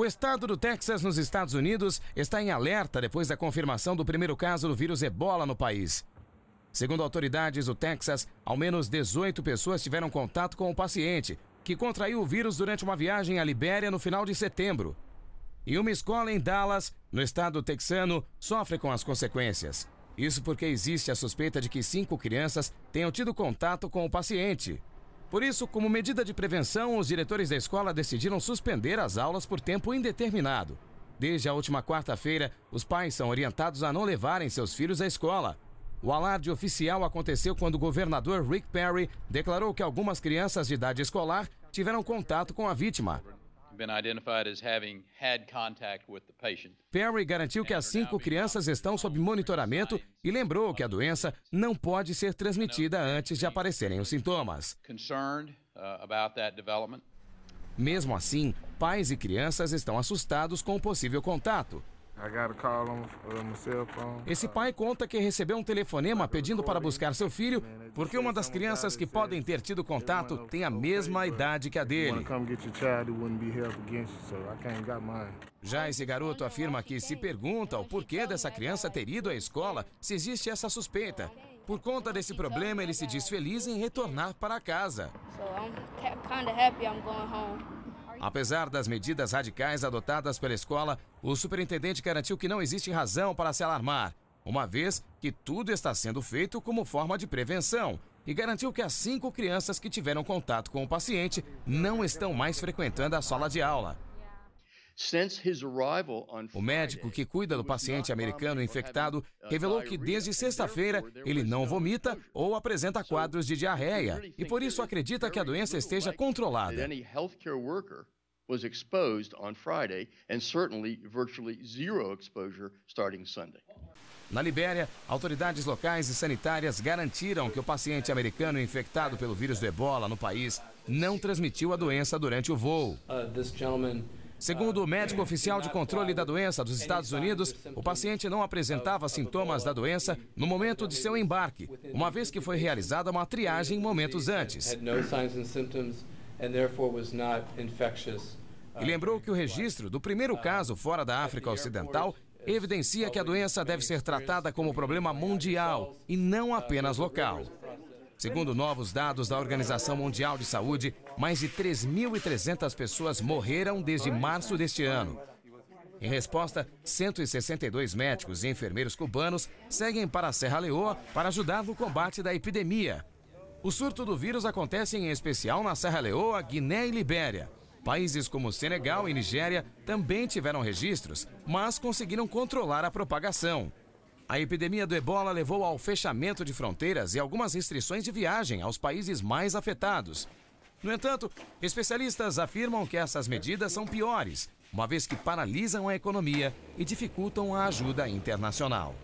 O estado do Texas, nos Estados Unidos, está em alerta depois da confirmação do primeiro caso do vírus ebola no país. Segundo autoridades do Texas, ao menos 18 pessoas tiveram contato com o paciente, que contraiu o vírus durante uma viagem à Libéria no final de setembro. E uma escola em Dallas, no estado texano, sofre com as consequências. Isso porque existe a suspeita de que cinco crianças tenham tido contato com o paciente. Por isso, como medida de prevenção, os diretores da escola decidiram suspender as aulas por tempo indeterminado. Desde a última quarta-feira, os pais são orientados a não levarem seus filhos à escola. O alarde oficial aconteceu quando o governador Rick Perry declarou que algumas crianças de idade escolar tiveram contato com a vítima been identified as having had contact with the patient. Perry garantiu que as cinco crianças estão sob monitoramento e lembrou que a doença não pode ser transmitida antes de aparecerem os sintomas. Uh, Mesmo assim, pais e crianças estão assustados com o possível contato. Uh, esse pai conta que recebeu um telefonema pedindo para buscar seu filho, porque uma das crianças que podem ter tido contato tem a mesma idade que a dele. Já esse garoto afirma que se pergunta o porquê dessa criança ter ido à escola se existe essa suspeita. Por conta desse problema, ele se diz feliz em retornar para casa. Apesar das medidas radicais adotadas pela escola, o superintendente garantiu que não existe razão para se alarmar, uma vez que tudo está sendo feito como forma de prevenção e garantiu que as cinco crianças que tiveram contato com o paciente não estão mais frequentando a sala de aula. O médico que cuida do paciente americano infectado revelou que desde sexta-feira ele não vomita ou apresenta quadros de diarreia e por isso acredita que a doença esteja controlada. Na Libéria, autoridades locais e sanitárias garantiram que o paciente americano infectado pelo vírus do ebola no país não transmitiu a doença durante o voo. Uh, Segundo o médico oficial de controle da doença dos Estados Unidos, o paciente não apresentava sintomas da doença no momento de seu embarque, uma vez que foi realizada uma triagem momentos antes. E lembrou que o registro do primeiro caso fora da África Ocidental evidencia que a doença deve ser tratada como problema mundial e não apenas local. Segundo novos dados da Organização Mundial de Saúde, mais de 3.300 pessoas morreram desde março deste ano. Em resposta, 162 médicos e enfermeiros cubanos seguem para a Serra Leoa para ajudar no combate da epidemia. O surto do vírus acontece em especial na Serra Leoa, Guiné e Libéria. Países como Senegal e Nigéria também tiveram registros, mas conseguiram controlar a propagação. A epidemia do ebola levou ao fechamento de fronteiras e algumas restrições de viagem aos países mais afetados. No entanto, especialistas afirmam que essas medidas são piores, uma vez que paralisam a economia e dificultam a ajuda internacional.